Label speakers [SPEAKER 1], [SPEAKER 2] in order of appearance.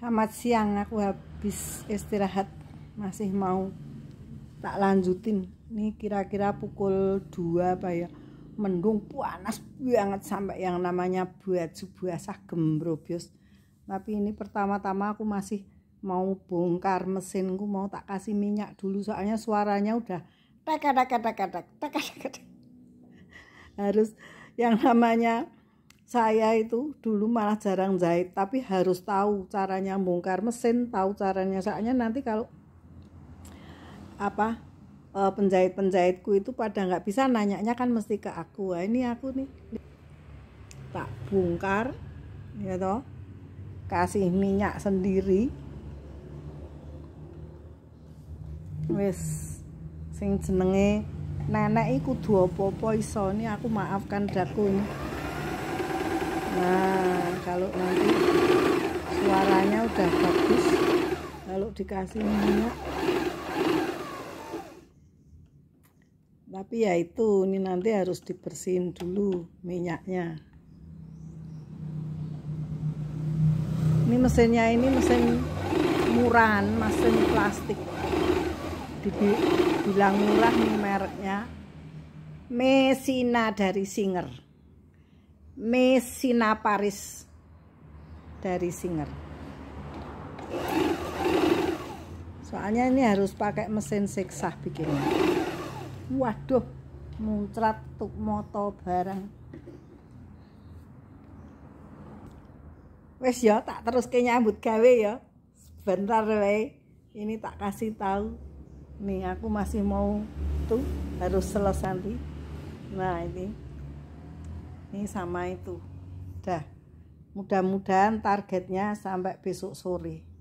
[SPEAKER 1] Selamat siang, aku habis istirahat masih mau tak lanjutin. Ini kira-kira pukul 2 apa ya? Mendung panas banget sampai yang namanya buat sebuah basah gembrobios. Tapi ini pertama-tama aku masih mau bongkar mesinku mau tak kasih minyak dulu soalnya suaranya udah tek tek tek harus yang namanya saya itu dulu malah jarang jahit tapi harus tahu caranya bongkar mesin tahu caranya soalnya nanti kalau apa e, penjahit penjahitku itu pada nggak bisa nanyanya kan mesti ke aku Wah, ini aku nih tak bongkar ya toh kasih minyak sendiri wes sing jenenge nenek iku dua popo iso ini aku maafkan daku ini nah kalau nanti suaranya udah bagus lalu dikasih minyak tapi ya itu ini nanti harus dibersihin dulu minyaknya ini mesinnya ini mesin murahan mesin plastik dibilang murah nih mereknya Mesina dari Singer Mesina Paris dari Singer soalnya ini harus pakai mesin seksah bikinnya waduh muncrat tuk moto barang wes ya tak terus ke nyambut gawe ya sebentar we ini tak kasih tahu nih aku masih mau tuh harus selesai nanti nah ini ini sama itu dah mudah-mudahan targetnya sampai besok sore